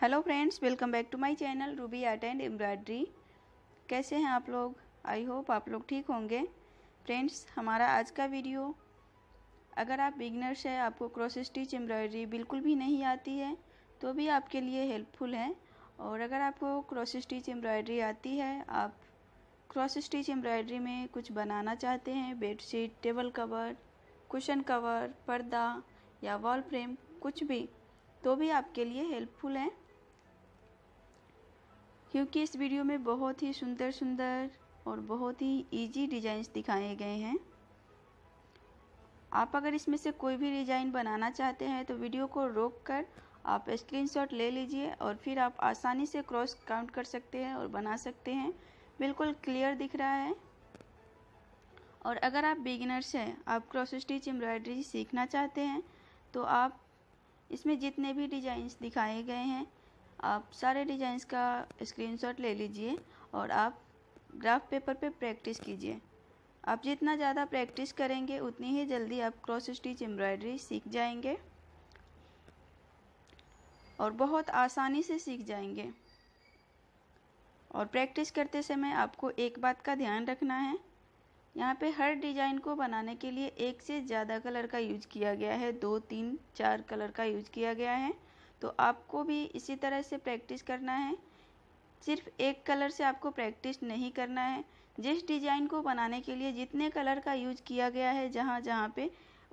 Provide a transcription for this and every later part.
hello friends welcome back to my channel Ruby art and embroidery कैसे हैं आप लोग आई होप आप लोग ठीक होंगे फ्रेंड्स हमारा आज का वीडियो अगर आप बिगनर्स हैं आपको क्रॉस स्टिच एम्ब्रॉयड्री बिल्कुल भी नहीं आती है तो भी आपके लिए हेल्पफुल है और अगर आपको क्रॉस स्टिच एम्ब्रॉयड्री आती है आप क्रॉस स्टिच एम्ब्रॉयड्री में कुछ बनाना चाहते हैं bedsheet table cover cushion cover पर्दा या वॉल फ्रेम कुछ भी तो भी आपके लिए हेल्पफुल है क्योंकि इस वीडियो में बहुत ही सुंदर सुंदर और बहुत ही इजी डिज़ाइंस दिखाए गए हैं आप अगर इसमें से कोई भी डिज़ाइन बनाना चाहते हैं तो वीडियो को रोक कर आप स्क्रीनशॉट ले लीजिए और फिर आप आसानी से क्रॉस काउंट कर सकते हैं और बना सकते हैं बिल्कुल क्लियर दिख रहा है और अगर आप बिगिनर्स हैं आप क्रॉस स्टिच एम्ब्रॉयडरी सीखना चाहते हैं तो आप इसमें जितने भी डिजाइंस दिखाए गए हैं आप सारे डिजाइंस का स्क्रीनशॉट ले लीजिए और आप ग्राफ पेपर पे प्रैक्टिस कीजिए आप जितना ज़्यादा प्रैक्टिस करेंगे उतनी ही जल्दी आप क्रॉस स्टिच एम्ब्रॉयडरी सीख जाएंगे और बहुत आसानी से सीख जाएंगे और प्रैक्टिस करते समय आपको एक बात का ध्यान रखना है यहाँ पे हर डिज़ाइन को बनाने के लिए एक से ज़्यादा कलर का यूज किया गया है दो तीन चार कलर का यूज किया गया है तो आपको भी इसी तरह से प्रैक्टिस करना है सिर्फ एक कलर से आपको प्रैक्टिस नहीं करना है जिस डिज़ाइन को बनाने के लिए जितने कलर का यूज किया गया है जहाँ जहाँ पे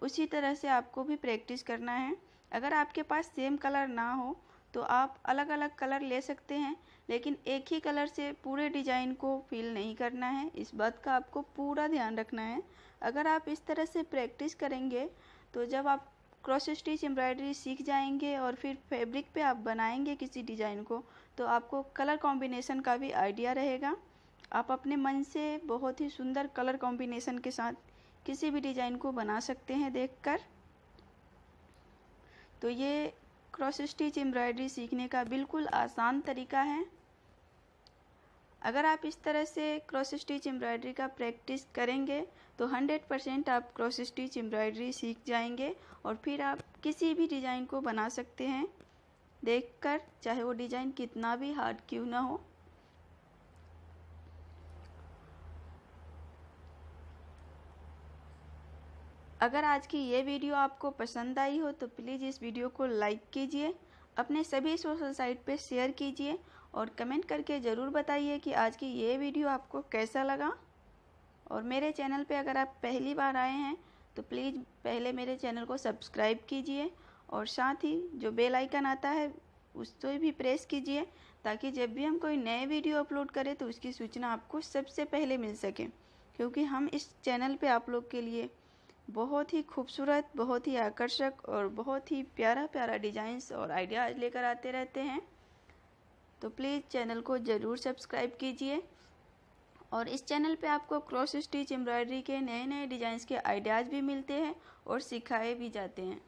उसी तरह से आपको भी प्रैक्टिस करना है अगर आपके पास सेम कलर ना हो तो आप अलग अलग कलर ले सकते हैं लेकिन एक ही कलर से पूरे डिज़ाइन को फील नहीं करना है इस बात का आपको पूरा ध्यान रखना है अगर आप इस तरह से प्रैक्टिस करेंगे तो जब आप क्रॉस स्टिच एम्ब्रॉयडरी सीख जाएंगे और फिर फैब्रिक पे आप बनाएंगे किसी डिज़ाइन को तो आपको कलर कॉम्बिनेशन का भी आइडिया रहेगा आप अपने मन से बहुत ही सुंदर कलर कॉम्बिनेशन के साथ किसी भी डिज़ाइन को बना सकते हैं देखकर तो ये क्रॉस स्टिच एम्ब्रॉयडरी सीखने का बिल्कुल आसान तरीका है अगर आप इस तरह से क्रॉस स्टिच एम्ब्रॉयडरी का प्रैक्टिस करेंगे तो 100 परसेंट आप क्रॉस स्टिच एम्ब्रॉयडरी सीख जाएंगे और फिर आप किसी भी डिज़ाइन को बना सकते हैं देखकर चाहे वो डिज़ाइन कितना भी हार्ड क्यों ना हो अगर आज की ये वीडियो आपको पसंद आई हो तो प्लीज़ इस वीडियो को लाइक कीजिए अपने सभी सोशल साइट पे शेयर कीजिए और कमेंट करके ज़रूर बताइए कि आज की ये वीडियो आपको कैसा लगा और मेरे चैनल पे अगर आप पहली बार आए हैं तो प्लीज़ पहले मेरे चैनल को सब्सक्राइब कीजिए और साथ ही जो बेल आइकन आता है उसको तो भी प्रेस कीजिए ताकि जब भी हम कोई नए वीडियो अपलोड करें तो उसकी सूचना आपको सबसे पहले मिल सके क्योंकि हम इस चैनल पर आप लोग के लिए बहुत ही खूबसूरत बहुत ही आकर्षक और बहुत ही प्यारा प्यारा डिज़ाइंस और आइडियाज़ लेकर आते रहते हैं तो प्लीज़ चैनल को ज़रूर सब्सक्राइब कीजिए और इस चैनल पे आपको क्रॉस स्टिच एम्ब्रॉयडरी के नए नए डिज़ाइंस के आइडियाज़ भी मिलते हैं और सिखाए भी जाते हैं